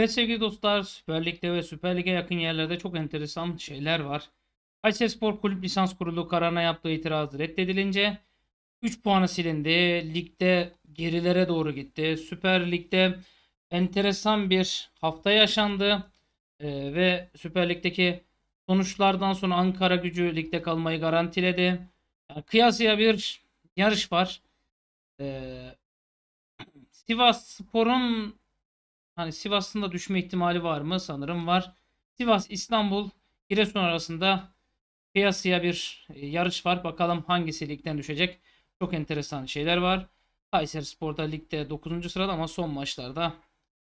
Evet sevgili dostlar Süper Lig'de ve Süper Lig'e yakın yerlerde çok enteresan şeyler var. spor Kulüp Lisans Kurulu kararına yaptığı itirazı reddedilince 3 puanı silindi. Ligde gerilere doğru gitti. Süper Lig'de enteresan bir hafta yaşandı. Ee, ve Süper Lig'deki sonuçlardan sonra Ankara gücü ligde kalmayı garantiledi. Yani kıyasıya bir yarış var. Ee, Sivas Spor'un Hani Sivas'ın da düşme ihtimali var mı? Sanırım var. Sivas, İstanbul, Giresun arasında piyasaya bir e, yarış var. Bakalım hangisi ligden düşecek. Çok enteresan şeyler var. Kayseri Spor'da ligde 9. sırada ama son maçlarda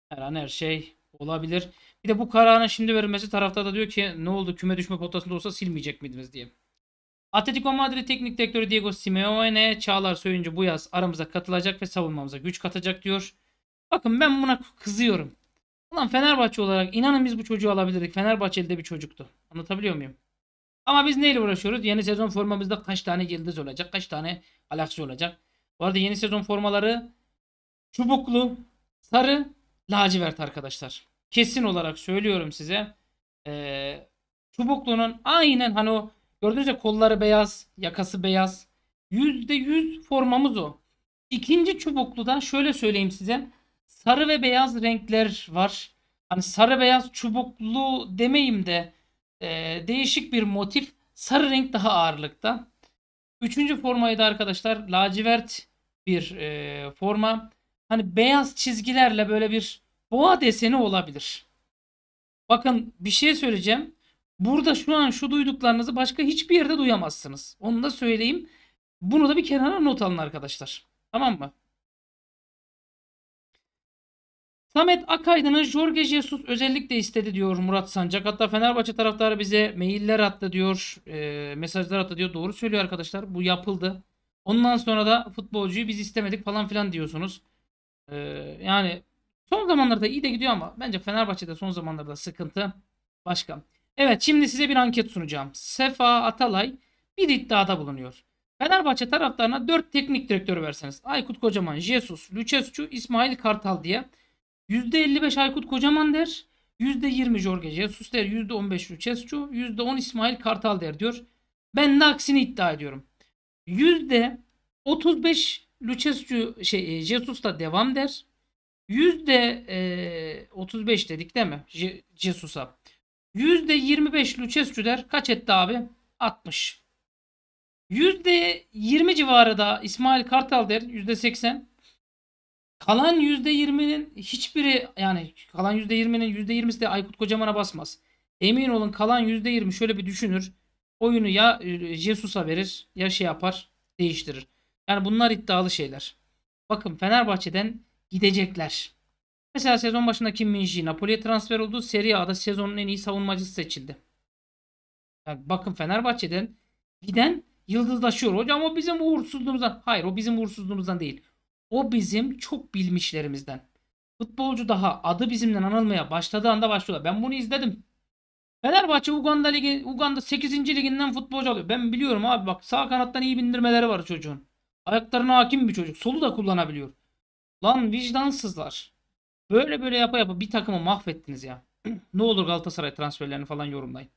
her an her şey olabilir. Bir de bu kararın şimdi verilmesi tarafta da diyor ki ne oldu küme düşme potasında olsa silmeyecek miydiniz diye. Atletico Madrid teknik direktörü Diego Simeone Çağlar Söyüncü bu yaz aramıza katılacak ve savunmamıza güç katacak diyor. Bakın ben buna kızıyorum. Ulan Fenerbahçe olarak inanın biz bu çocuğu alabilirdik. Fenerbahçeli'de bir çocuktu. Anlatabiliyor muyum? Ama biz neyle uğraşıyoruz? Yeni sezon formamızda kaç tane yıldız olacak? Kaç tane galaksi olacak? Bu arada yeni sezon formaları çubuklu, sarı, lacivert arkadaşlar. Kesin olarak söylüyorum size. Ee, çubuklunun aynen hani o gördüğünüz gibi kolları beyaz, yakası beyaz. %100 formamız o. İkinci çubukluda şöyle söyleyeyim size sarı ve beyaz renkler var. Hani sarı beyaz çubuklu demeyim de e, değişik bir motif. Sarı renk daha ağırlıkta. Üçüncü formayı da arkadaşlar lacivert bir e, forma. Hani beyaz çizgilerle böyle bir boğa deseni olabilir. Bakın bir şey söyleyeceğim. Burada şu an şu duyduklarınızı başka hiçbir yerde duyamazsınız. Onu da söyleyeyim. Bunu da bir kenara not alın arkadaşlar. Tamam mı? Samet Akaydın'ı Jorge Jesus özellikle istedi diyor Murat Sancak. Hatta Fenerbahçe taraftarı bize mailler attı diyor. E, mesajlar attı diyor. Doğru söylüyor arkadaşlar. Bu yapıldı. Ondan sonra da futbolcuyu biz istemedik falan filan diyorsunuz. E, yani son zamanlarda iyi de gidiyor ama bence Fenerbahçe'de son zamanlarda sıkıntı başka. Evet şimdi size bir anket sunacağım. Sefa Atalay bir iddiada bulunuyor. Fenerbahçe taraftarına 4 teknik direktörü verseniz. Aykut Kocaman, Jesus, Lucescu, İsmail Kartal diye %55 Aykut Kocaman der. %20 Jorge Jesus der. %15 Lucescu. %10 İsmail Kartal der diyor. Ben de aksini iddia ediyorum. %35 Lucescu şey e, Jesus da devam der. %35 e, dedik değil mi? Je, Jesus'a. %25 Lucescu der. Kaç etti abi? 60. %20 civarı da İsmail Kartal der. %80. Kalan %20'nin hiçbiri yani kalan %20'nin %20'si de Aykut Kocaman'a basmaz. Emin olun kalan %20 şöyle bir düşünür. Oyunu ya e, Jesus'a verir ya şey yapar değiştirir. Yani bunlar iddialı şeyler. Bakın Fenerbahçe'den gidecekler. Mesela sezon başında Kim Minji Napoli'ye transfer oldu. Serie A'da sezonun en iyi savunmacısı seçildi. Yani bakın Fenerbahçe'den giden yıldızlaşıyor. Hocam o bizim uğursuzluğumuzdan. Hayır o bizim uğursuzluğumuzdan değil. O bizim çok bilmişlerimizden. Futbolcu daha adı bizimden anılmaya başladığı anda başlıyorlar. Ben bunu izledim. Fenerbahçe Uganda Ligi, Uganda 8. liginden futbolcu alıyor. Ben biliyorum abi bak sağ kanattan iyi bindirmeleri var çocuğun. Ayaklarına hakim bir çocuk. Solu da kullanabiliyor. Lan vicdansızlar. Böyle böyle yapa yapa bir takımı mahvettiniz ya. ne olur Galatasaray transferlerini falan yorumlayın.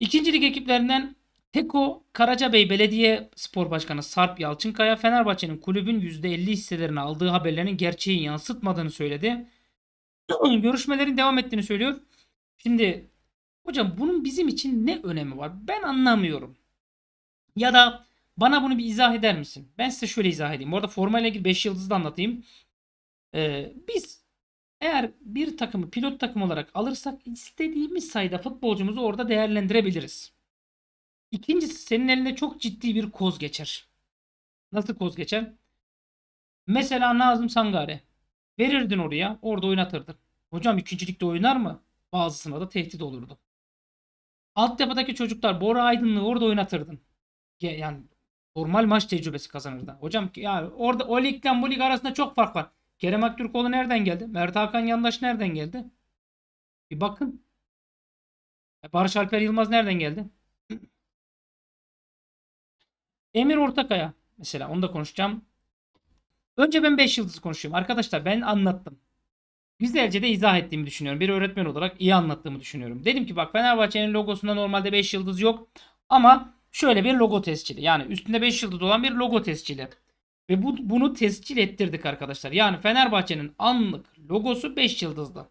İkinci lig ekiplerinden Teko, Karacabey Belediye Spor Başkanı Sarp Yalçınkaya Fenerbahçe'nin kulübün %50 hisselerini aldığı haberlerin gerçeği yansıtmadığını söyledi. Görüşmelerin devam ettiğini söylüyor. Şimdi hocam bunun bizim için ne önemi var? Ben anlamıyorum. Ya da bana bunu bir izah eder misin? Ben size şöyle izah edeyim. Bu arada formayla ilgili 5 yıldızı da anlatayım. Ee, biz eğer bir takımı pilot takım olarak alırsak istediğimiz sayıda futbolcumuzu orada değerlendirebiliriz. İkincisi senin elinde çok ciddi bir koz geçer. Nasıl koz geçer? Mesela Nazım Sangare. Verirdin oraya orada oynatırdın. Hocam ikincilikte oynar mı? Bazısına da tehdit olurdu. Altyapıdaki çocuklar Bora aydınlığı orada oynatırdın. Yani normal maç tecrübesi kazanırdı. Hocam ya orada o ligden bu lig arasında çok fark var. Kerem Aktürkoğlu nereden geldi? Mert Hakan Yandaş nereden geldi? Bir bakın. E, Barış Alper Yılmaz nereden geldi? Emir Ortakaya mesela onu da konuşacağım. Önce ben 5 yıldızı konuşayım. Arkadaşlar ben anlattım. Güzelce de izah ettiğimi düşünüyorum. Bir öğretmen olarak iyi anlattığımı düşünüyorum. Dedim ki bak Fenerbahçe'nin logosunda normalde 5 yıldız yok. Ama şöyle bir logo tescili. Yani üstünde 5 yıldız olan bir logo tescili. Ve bu, bunu tescil ettirdik arkadaşlar. Yani Fenerbahçe'nin anlık logosu 5 yıldızlı.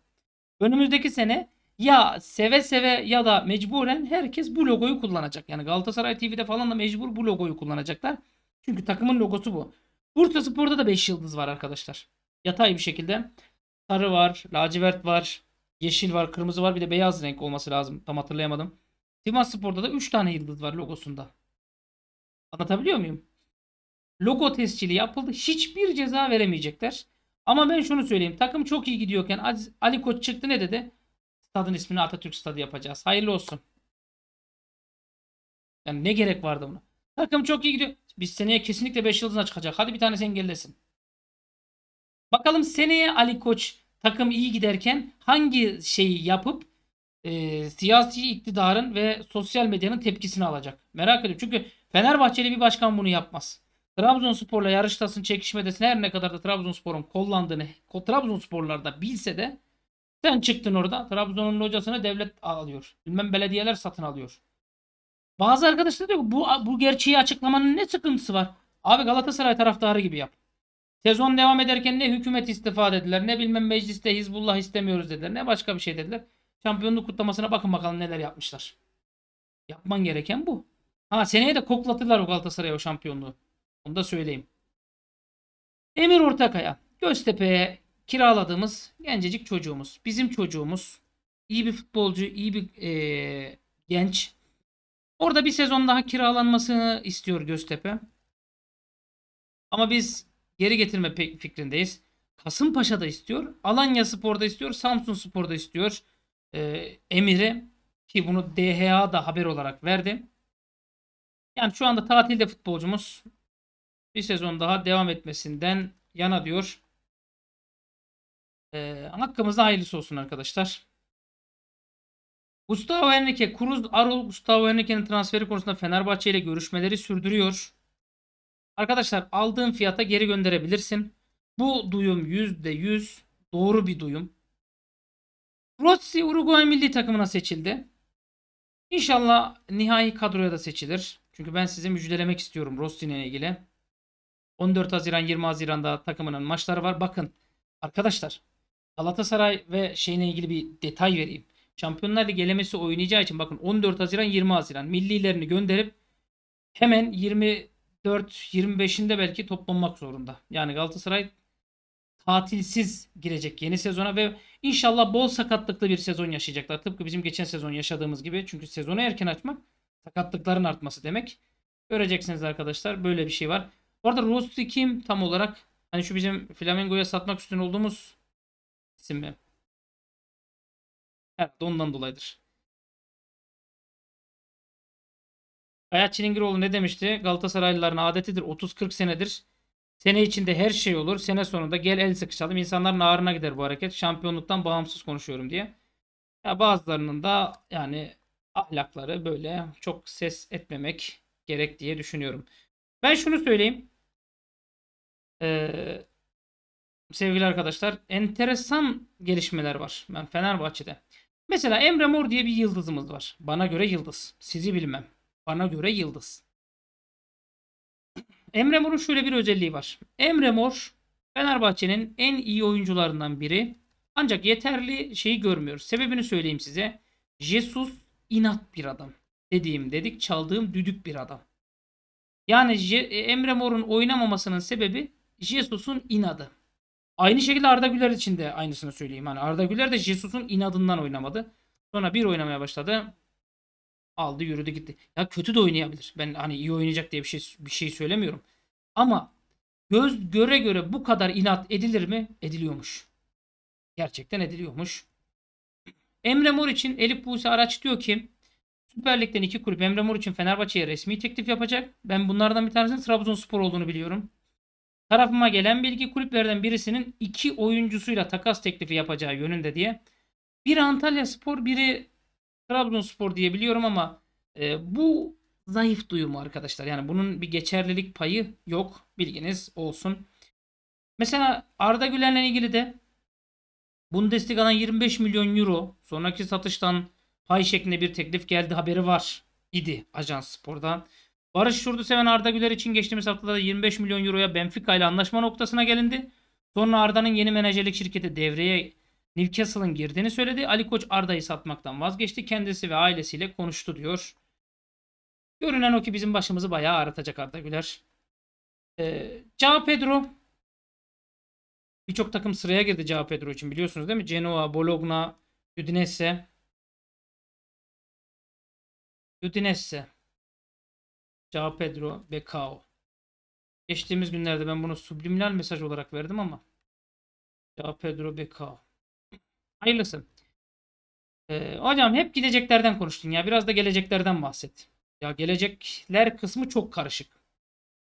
Önümüzdeki sene ya seve seve ya da mecburen herkes bu logoyu kullanacak. Yani Galatasaray TV'de falan da mecbur bu logoyu kullanacaklar. Çünkü takımın logosu bu. Bursa Spor'da da 5 yıldız var arkadaşlar. Yatay bir şekilde. Sarı var, lacivert var, yeşil var, kırmızı var. Bir de beyaz renk olması lazım. Tam hatırlayamadım. Sivas Spor'da da 3 tane yıldız var logosunda. Anlatabiliyor muyum? Logo tescili yapıldı. Hiçbir ceza veremeyecekler. Ama ben şunu söyleyeyim. Takım çok iyi gidiyorken Ali Koç çıktı ne dedi? Stadın ismini Atatürk Stadı yapacağız. Hayırlı olsun. Yani ne gerek vardı buna? Takım çok iyi gidiyor. Biz seneye kesinlikle 5 yıldızına çıkacak. Hadi bir tanesi engellesin. Bakalım seneye Ali Koç takım iyi giderken hangi şeyi yapıp e, siyasi iktidarın ve sosyal medyanın tepkisini alacak. Merak ediyorum. Çünkü Fenerbahçeli bir başkan bunu yapmaz. Trabzonspor'la yarıştasın çekişmedesin her ne kadar da Trabzonspor'un kollandığını Trabzonsporlar da bilse de sen çıktın orada. Trabzon'un hocasını devlet alıyor. Bilmem belediyeler satın alıyor. Bazı arkadaşlar diyor ki bu, bu gerçeği açıklamanın ne sıkıntısı var? Abi Galatasaray taraftarı gibi yap. Sezon devam ederken ne hükümet istifa dediler ne bilmem mecliste Hizbullah istemiyoruz dediler ne başka bir şey dediler. Şampiyonluk kutlamasına bakın bakalım neler yapmışlar. Yapman gereken bu. Ha seneye de koklatırlar o Galatasaray o şampiyonluğu. Onu da söyleyeyim. Emir Ortakaya Göztepe'ye kiraladığımız gencecik çocuğumuz. Bizim çocuğumuz. iyi bir futbolcu, iyi bir e, genç. Orada bir sezon daha kiralanmasını istiyor Göztepe. Ama biz geri getirme fikrindeyiz. Kasımpaşa'da istiyor. Alanya Spor'da istiyor. Samsun Spor'da istiyor. E, Emir'e ki bunu DHA da haber olarak verdi. Yani şu anda tatilde futbolcumuz bir sezon daha devam etmesinden yana diyor. Ee, hakkımızda hayırlısı olsun arkadaşlar. Gustavo Henrique, Cruz Arol Gustavo Henrique'nin transferi konusunda Fenerbahçe ile görüşmeleri sürdürüyor. Arkadaşlar aldığın fiyata geri gönderebilirsin. Bu duyum %100 doğru bir duyum. Rossi Uruguay milli takımına seçildi. İnşallah nihai kadroya da seçilir. Çünkü ben size müjdelemek istiyorum Rossi ilgili. 14 Haziran 20 Haziran'da takımının maçları var. Bakın arkadaşlar Galatasaray ve şeyle ilgili bir detay vereyim. Şampiyonlar Ligi elemesi oynayacağı için bakın 14 Haziran 20 Haziran millilerini gönderip hemen 24-25'inde belki toplanmak zorunda. Yani Galatasaray tatilsiz girecek yeni sezona ve inşallah bol sakatlıklı bir sezon yaşayacaklar. Tıpkı bizim geçen sezon yaşadığımız gibi. Çünkü sezonu erken açmak sakatlıkların artması demek. Göreceksiniz arkadaşlar böyle bir şey var. Bu arada Rosti kim tam olarak? Hani şu bizim Flamengo'ya satmak üstün olduğumuz isim mi? Evet ondan dolayıdır. Ayat Çilingiroğlu ne demişti? Galatasaraylıların adetidir 30-40 senedir. Sene içinde her şey olur. Sene sonunda gel el sıkışalım. İnsanların ağrına gider bu hareket. Şampiyonluktan bağımsız konuşuyorum diye. Ya bazılarının da yani ahlakları böyle çok ses etmemek gerek diye düşünüyorum. Ben şunu söyleyeyim. Ee, sevgili arkadaşlar enteresan gelişmeler var ben Fenerbahçe'de. Mesela Emre Mor diye bir yıldızımız var. Bana göre yıldız. Sizi bilmem. Bana göre yıldız. Emre Mor'un şöyle bir özelliği var. Emre Mor Fenerbahçe'nin en iyi oyuncularından biri. Ancak yeterli şeyi görmüyoruz. Sebebini söyleyeyim size. Jesus inat bir adam. Dediğim dedik çaldığım düdük bir adam. Yani Emre Mor'un oynamamasının sebebi Jesus'un inadı. Aynı şekilde Arda Güler için de aynısını söyleyeyim. Hani Arda Güler de Jesus'un inadından oynamadı. Sonra bir oynamaya başladı. Aldı yürüdü gitti. Ya kötü de oynayabilir. Ben hani iyi oynayacak diye bir şey bir şey söylemiyorum. Ama göz göre göre bu kadar inat edilir mi? Ediliyormuş. Gerçekten ediliyormuş. Emre Mor için Elif Buse Araç diyor ki Süper Lig'den iki kulüp Emre Mor için Fenerbahçe'ye resmi teklif yapacak. Ben bunlardan bir tanesinin Trabzonspor olduğunu biliyorum. Tarafıma gelen bilgi kulüplerden birisinin iki oyuncusuyla takas teklifi yapacağı yönünde diye. bir Antalya Spor, biri Trabzonspor diyebiliyorum ama e, bu zayıf duyumu arkadaşlar. Yani bunun bir geçerlilik payı yok. Bilginiz olsun. Mesela Arda Güler'le ilgili de Bundesliga'dan 25 milyon euro sonraki satıştan pay şeklinde bir teklif geldi haberi var idi Ajans Spor'dan. Barış Şurdu seven Arda Güler için geçtiğimiz haftalarda 25 milyon euroya Benfica ile anlaşma noktasına gelindi. Sonra Arda'nın yeni menajerlik şirketi devreye Newcastle'ın girdiğini söyledi. Ali Koç Arda'yı satmaktan vazgeçti. Kendisi ve ailesiyle konuştu diyor. Görünen o ki bizim başımızı bayağı aratacak Arda Güler. Ee, Cao Pedro birçok takım sıraya girdi Cao Pedro için biliyorsunuz değil mi? Genoa, Bologna, Udinese. Udinese. Cao Pedro ve Kao. Geçtiğimiz günlerde ben bunu subliminal mesaj olarak verdim ama Cao Pedro ve Kao. Hayırlısı. Ee, hocam hep gideceklerden konuştun ya. Biraz da geleceklerden bahset. Ya gelecekler kısmı çok karışık.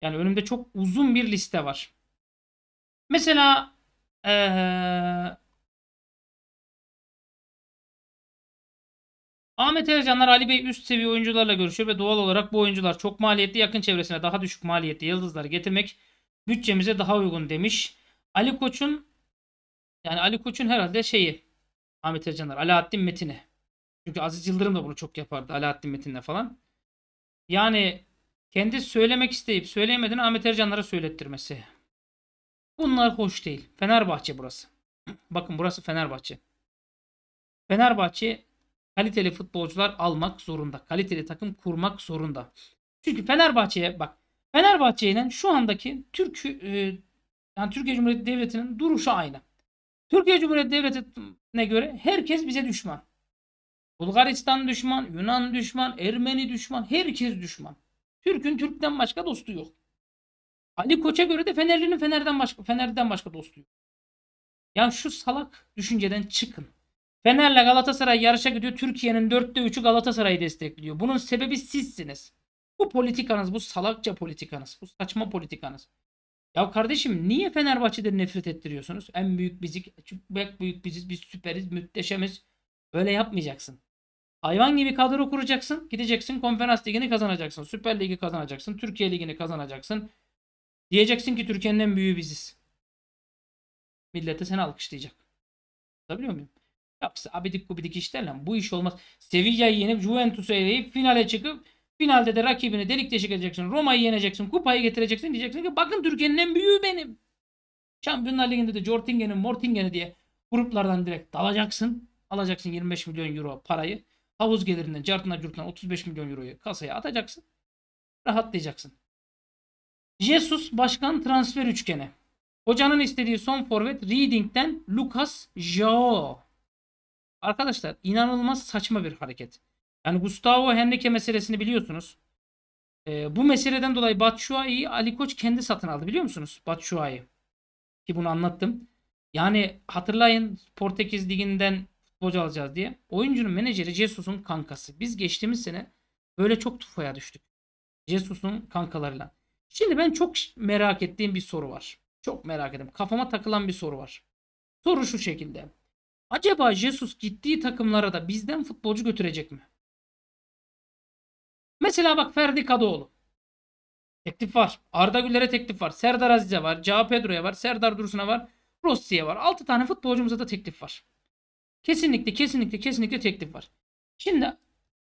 Yani önümde çok uzun bir liste var. Mesela ee, Ahmet Ercanlar Ali Bey üst seviye oyuncularla görüşüyor ve doğal olarak bu oyuncular çok maliyetli yakın çevresine daha düşük maliyetli yıldızlar getirmek bütçemize daha uygun demiş. Ali Koç'un yani Ali Koç'un herhalde şeyi Ahmet Ercanlar Alaaddin Metin'i. Çünkü Aziz Yıldırım da bunu çok yapardı Alaaddin Metin'le falan. Yani kendi söylemek isteyip söyleyemediğini Ahmet Ercanlara söylettirmesi. Bunlar hoş değil. Fenerbahçe burası. Bakın burası Fenerbahçe. Fenerbahçe kaliteli futbolcular almak zorunda. Kaliteli takım kurmak zorunda. Çünkü Fenerbahçe'ye bak Fenerbahçe'nin şu andaki Türk e, yani Türkiye Cumhuriyeti Devleti'nin duruşu aynı. Türkiye Cumhuriyeti Devleti'ne göre herkes bize düşman. Bulgaristan düşman, Yunan düşman, Ermeni düşman, herkes düşman. Türk'ün Türk'ten başka dostu yok. Ali Koç'a göre de Fenerli'nin Fener'den başka Fener'den başka dostu yok. Yani şu salak düşünceden çıkın. Fener'le Galatasaray yarışa gidiyor. Türkiye'nin dörtte üçü Galatasaray'ı destekliyor. Bunun sebebi sizsiniz. Bu politikanız, bu salakça politikanız, bu saçma politikanız. Ya kardeşim niye Fenerbahçe'den nefret ettiriyorsunuz? En büyük bizik, en büyük biziz, biz süperiz, müthişemiz. Öyle yapmayacaksın. Hayvan gibi kadro kuracaksın. Gideceksin konferans ligini kazanacaksın. Süper Ligi kazanacaksın. Türkiye Ligi'ni kazanacaksın. Diyeceksin ki Türkiye'nin en büyüğü biziz. Millete seni alkışlayacak. biliyor muyum? Yapısı abidik gubidik işlerle bu iş olmaz. Sevilla'yı yenip Juventus'u eleyip finale çıkıp finalde de rakibini delik deşik edeceksin. Roma'yı yeneceksin. Kupayı getireceksin. Diyeceksin ki bakın Türkiye'nin en büyüğü benim. Şampiyonlar Ligi'nde de Jortingen'i Mortingen'i diye gruplardan direkt dalacaksın. Alacaksın 25 milyon euro parayı. Havuz gelirinden cartına curtuna 35 milyon euroyu kasaya atacaksın. Rahatlayacaksın. Jesus başkan transfer üçgeni. Hocanın istediği son forvet Reading'den Lucas Jao. Arkadaşlar inanılmaz saçma bir hareket. Yani Gustavo Henrique meselesini biliyorsunuz. E, bu meseleden dolayı Batshuayi'yi Ali Koç kendi satın aldı biliyor musunuz? Batshuayi. Ki bunu anlattım. Yani hatırlayın Portekiz Ligi'nden futbolcu alacağız diye. Oyuncunun menajeri Jesus'un kankası. Biz geçtiğimiz sene böyle çok tufaya düştük. Jesus'un kankalarıyla. Şimdi ben çok merak ettiğim bir soru var. Çok merak ettim. Kafama takılan bir soru var. Soru şu şekilde. Acaba Jesus gittiği takımlara da bizden futbolcu götürecek mi? Mesela bak Ferdi Kadıoğlu. Teklif var. Arda Güler'e teklif var. Serdar Aziz'e var. Cao Pedro'ya var. Serdar Dursun'a var. Rossi'ye var. 6 tane futbolcumuza da teklif var. Kesinlikle kesinlikle kesinlikle teklif var. Şimdi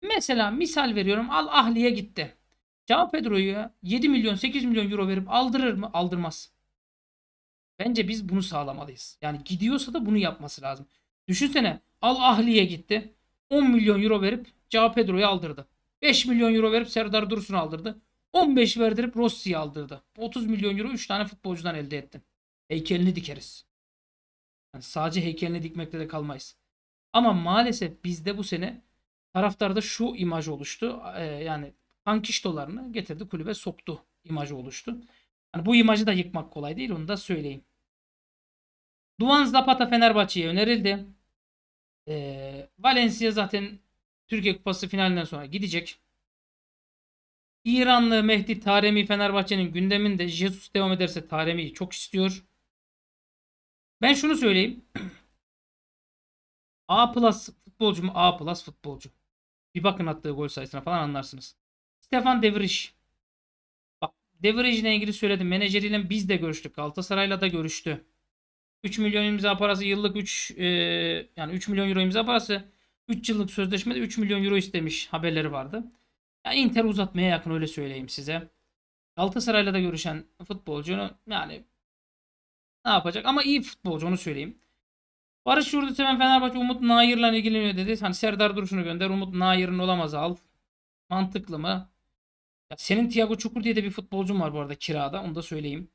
mesela misal veriyorum Al Ahli'ye gitti. Cao Pedro'yu 7 milyon 8 milyon euro verip aldırır mı? Aldırmaz. Bence biz bunu sağlamalıyız. Yani gidiyorsa da bunu yapması lazım. Düşünsene Al Ahli'ye gitti. 10 milyon euro verip Cao Pedro'yu aldırdı. 5 milyon euro verip Serdar Dursun'u aldırdı. 15 verdirip Rossi'yi aldırdı. 30 milyon euro 3 tane futbolcudan elde ettin. Heykelini dikeriz. Yani sadece heykelini dikmekle de kalmayız. Ama maalesef bizde bu sene taraftarda şu imaj oluştu. Ee, yani Hankiş dolarını getirdi kulübe soktu imajı oluştu. Yani bu imajı da yıkmak kolay değil onu da söyleyeyim. Duan Zapata Fenerbahçe'ye önerildi. E, Valencia zaten Türkiye Kupası finalinden sonra gidecek. İranlı Mehdi Taremi Fenerbahçe'nin gündeminde Jesus devam ederse Taremi'yi çok istiyor. Ben şunu söyleyeyim. A plus futbolcu mu? A plus futbolcu. Bir bakın attığı gol sayısına falan anlarsınız. Stefan Devriş. Bak Devriş ile ilgili söyledim. Menajeriyle biz de görüştük. Galatasaray'la da görüştü. 3 milyon imza parası yıllık 3 e, yani 3 milyon euro imza parası 3 yıllık sözleşmede 3 milyon euro istemiş haberleri vardı. Yani Inter uzatmaya yakın öyle söyleyeyim size. Galatasaray'la da görüşen futbolcu yani ne yapacak ama iyi futbolcu onu söyleyeyim. Barış Yurduseven Fenerbahçe Umut Nair'la ilgileniyor dedi. Hani Serdar Duruş'unu gönder Umut Nair'in olamaz al. Mantıklı mı? Ya senin Thiago Çukur diye de bir futbolcun var bu arada kirada onu da söyleyeyim.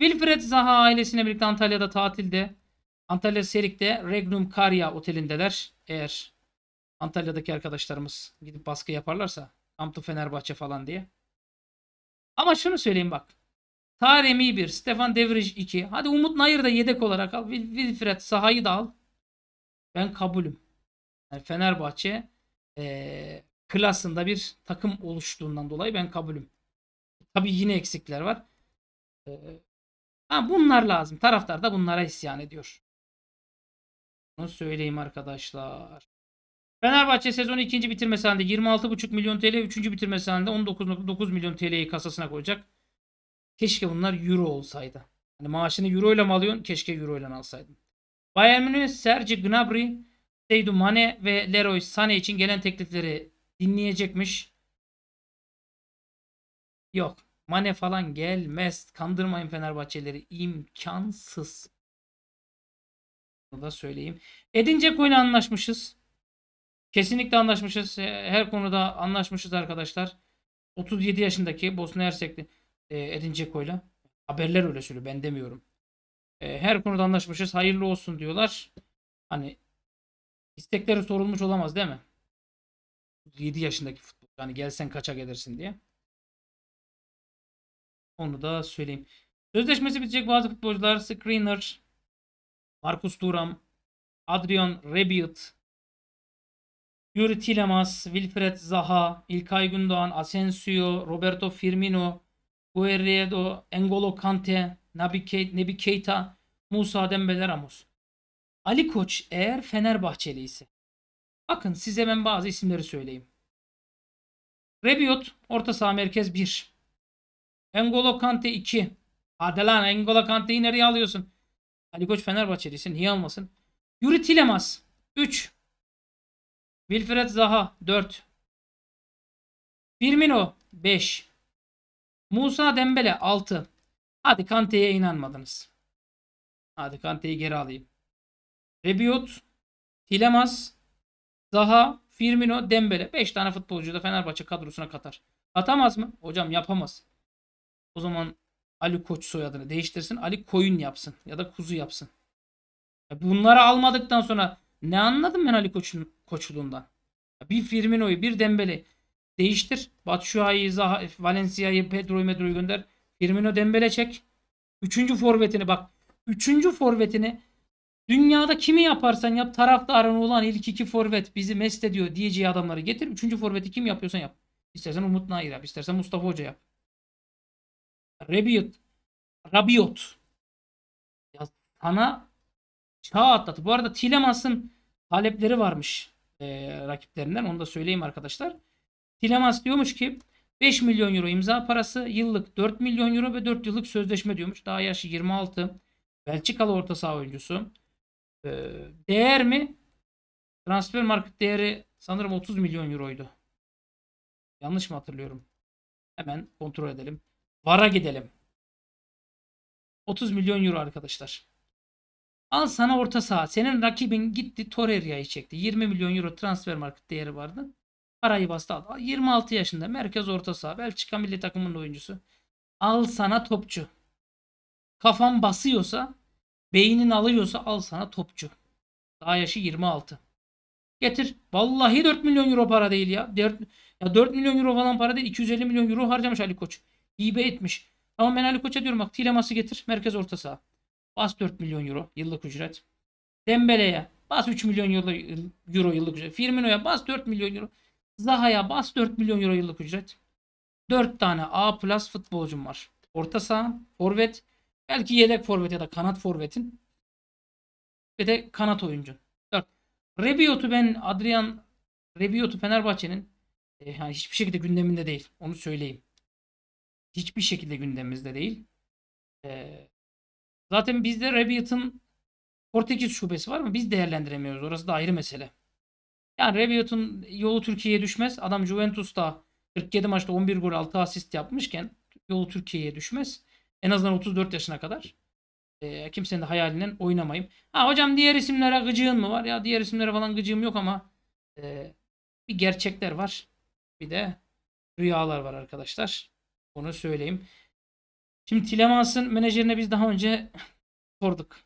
Wilfred Zaha ailesine birlikte Antalya'da tatilde. Antalya Serik'te Regnum Karya otelindeler. Eğer Antalya'daki arkadaşlarımız gidip baskı yaparlarsa Amtu Fenerbahçe falan diye. Ama şunu söyleyeyim bak. Taremi 1, Stefan Devrij 2. Hadi Umut Nayır da yedek olarak al. Wilfred sahayı da al. Ben kabulüm. Yani Fenerbahçe ee, klasında bir takım oluştuğundan dolayı ben kabulüm. Tabii yine eksikler var. Ee, Ha, bunlar lazım. Taraftar da bunlara isyan ediyor. Bunu söyleyeyim arkadaşlar. Fenerbahçe sezonu ikinci bitirme halinde 26,5 milyon TL, üçüncü bitirme halinde 19,9 milyon TL'yi kasasına koyacak. Keşke bunlar euro olsaydı. Hani maaşını euro ile mi alıyorsun? Keşke euro ile alsaydın. Bayern Münih, Sergi Gnabry, Seydou Mane ve Leroy Sané için gelen teklifleri dinleyecekmiş. Yok. Mane falan gelmez. Kandırmayın Fenerbahçeleri. İmkansız. Bunu da söyleyeyim. Edin Dzeko ile anlaşmışız. Kesinlikle anlaşmışız. E, her konuda anlaşmışız arkadaşlar. 37 yaşındaki Bosna Hersekli e, Edin Dzeko ile. Haberler öyle söylüyor. Ben demiyorum. E, her konuda anlaşmışız. Hayırlı olsun diyorlar. Hani istekleri sorulmuş olamaz değil mi? 7 yaşındaki futbol. Yani gelsen kaça gelirsin diye. Onu da söyleyeyim. Sözleşmesi bitecek bazı futbolcular Screener, Marcus Thuram, Adrian Rebiot, Yuri Tilemas, Wilfred Zaha, İlkay Gündoğan, Asensio, Roberto Firmino, Guerrero, Engolo Kante, Nabi, Ke Nebi Keita, Musa Dembele Ramos. Ali Koç eğer Fenerbahçeli ise. Bakın size ben bazı isimleri söyleyeyim. Rebiot orta saha merkez 1. Engolo Kante 2. Adelan Engolo Kante'yi nereye alıyorsun? Ali Koç Fenerbahçeliyse niye almasın? Yuri Tilemaz 3. Wilfred Zaha 4. Firmino 5. Musa Dembele 6. Hadi Kante'ye inanmadınız. Hadi Kante'yi geri alayım. Rebiot, Tilemaz, Zaha, Firmino, Dembele. 5 tane futbolcuyu da Fenerbahçe kadrosuna katar. Katamaz mı? Hocam yapamaz. O zaman Ali Koç soyadını değiştirsin. Ali Koyun yapsın ya da Kuzu yapsın. Bunları almadıktan sonra ne anladım ben Ali Koç'un koçluğundan? Bir Firmino'yu bir Dembele değiştir. Batshuayi, Valencia'yı, Pedro'yu Medro'yu gönder. Firmino Dembele çek. Üçüncü forvetini bak. Üçüncü forvetini dünyada kimi yaparsan yap tarafta taraftarın olan ilk iki forvet bizi mest ediyor diyeceği adamları getir. Üçüncü forveti kim yapıyorsan yap. İstersen Umut Nair yap. istersen Mustafa Hoca yap. Rabiot, Rabiot ya sana çağ atlattı. Bu arada Tilemans'ın talepleri varmış e, rakiplerinden. Onu da söyleyeyim arkadaşlar. Tilemans diyormuş ki 5 milyon euro imza parası, yıllık 4 milyon euro ve 4 yıllık sözleşme diyormuş. Daha yaşı 26. Belçikalı orta saha oyuncusu. E, değer mi? Transfer market değeri sanırım 30 milyon euroydu. Yanlış mı hatırlıyorum? Hemen kontrol edelim. VAR'a gidelim. 30 milyon euro arkadaşlar. Al sana orta saha. Senin rakibin gitti Torreira'yı çekti. 20 milyon euro transfer market değeri vardı. Parayı bastı aldı. 26 yaşında merkez orta saha. Belçika milli takımının oyuncusu. Al sana topçu. Kafan basıyorsa beynin alıyorsa al sana topçu. Daha yaşı 26. Getir. Vallahi 4 milyon euro para değil ya. 4, ya 4 milyon euro falan para değil. 250 milyon euro harcamış Ali Koç hibe etmiş. Tamam ben Ali Koç'a diyorum bak Tilemas'ı getir merkez orta saha. Bas 4 milyon euro yıllık ücret. Dembele'ye bas 3 milyon euro yıllık ücret. Firmino'ya bas 4 milyon euro. Zaha'ya bas 4 milyon euro yıllık ücret. 4 tane A plus futbolcum var. Orta saha, forvet, belki yedek forvet ya da kanat forvetin. Ve de kanat oyuncun. 4. Rebiot'u ben Adrian Rebiot'u Fenerbahçe'nin e, yani hiçbir şekilde gündeminde değil. Onu söyleyeyim hiçbir şekilde gündemimizde değil. Ee, zaten bizde Rabiot'ın Portekiz şubesi var mı? Biz değerlendiremiyoruz. Orası da ayrı mesele. Yani Rabiot'un yolu Türkiye'ye düşmez. Adam Juventus'ta 47 maçta 11 gol 6 asist yapmışken yolu Türkiye'ye düşmez. En azından 34 yaşına kadar. E, kimsenin de hayalinden oynamayayım. Ha hocam diğer isimlere gıcığın mı var? Ya diğer isimlere falan gıcığım yok ama e, bir gerçekler var. Bir de rüyalar var arkadaşlar. Onu söyleyeyim. Şimdi Tilemans'ın menajerine biz daha önce sorduk.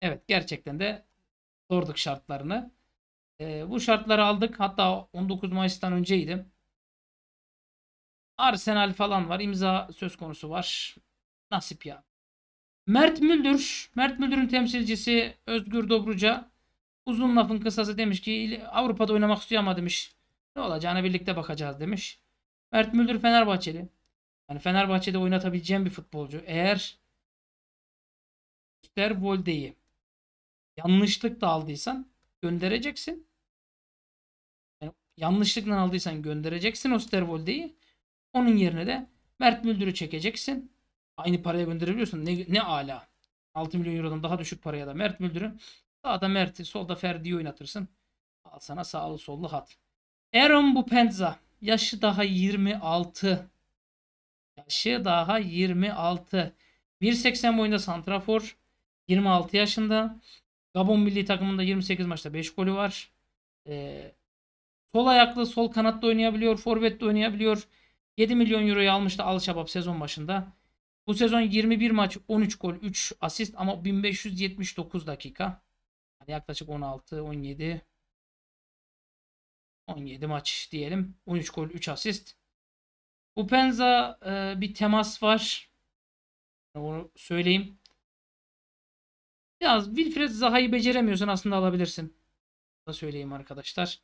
Evet gerçekten de sorduk şartlarını. E, bu şartları aldık. Hatta 19 Mayıs'tan önceydi. Arsenal falan var. İmza söz konusu var. Nasip ya. Mert Müldür, Mert Müldür'ün temsilcisi Özgür Dobruca uzun lafın kısası demiş ki Avrupa'da oynamak istiyor ama demiş. Ne olacağını birlikte bakacağız demiş. Mert Müldür Fenerbahçeli. Hani Fenerbahçe'de oynatabileceğim bir futbolcu. Eğer Sterbolde'yi yanlışlıkla aldıysan göndereceksin. Yani yanlışlıkla aldıysan göndereceksin Osterwolde'yi. Onun yerine de Mert Müldür'ü çekeceksin. Aynı paraya gönderebiliyorsun. Ne, ne ala. 6 milyon eurodan daha düşük paraya da Mert Müldür'ü. Sağda Mert'i, solda Ferdi'yi oynatırsın. Al sana sağlı sollu hat. Aaron Bupenza. Yaşı daha 26 yaşı daha 26. 1.80 boyunda santrafor. 26 yaşında. Gabon milli takımında 28 maçta 5 golü var. Ee, sol ayaklı sol kanatta oynayabiliyor. forvet de oynayabiliyor. 7 milyon euroyu almıştı Al Şabab sezon başında. Bu sezon 21 maç 13 gol 3 asist ama 1579 dakika. Yani yaklaşık 16 17 17 maç diyelim. 13 gol 3 asist. Upenza e, bir temas var. Onu söyleyeyim. Biraz Wilfred Zaha'yı beceremiyorsan aslında alabilirsin. Da söyleyeyim arkadaşlar.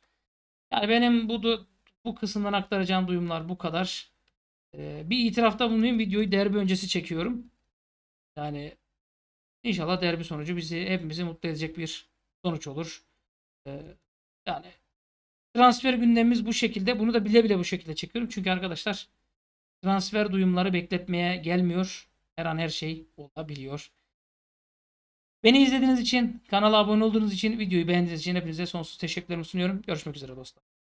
Yani benim bu bu kısımdan aktaracağım duyumlar bu kadar. Ee, bir itirafta bulunayım. Videoyu derbi öncesi çekiyorum. Yani inşallah derbi sonucu bizi hepimizi mutlu edecek bir sonuç olur. Ee, yani transfer gündemimiz bu şekilde. Bunu da bile bile bu şekilde çekiyorum. Çünkü arkadaşlar transfer duyumları bekletmeye gelmiyor. Her an her şey olabiliyor. Beni izlediğiniz için, kanala abone olduğunuz için, videoyu beğendiğiniz için hepinize sonsuz teşekkürlerimi sunuyorum. Görüşmek üzere dostlar.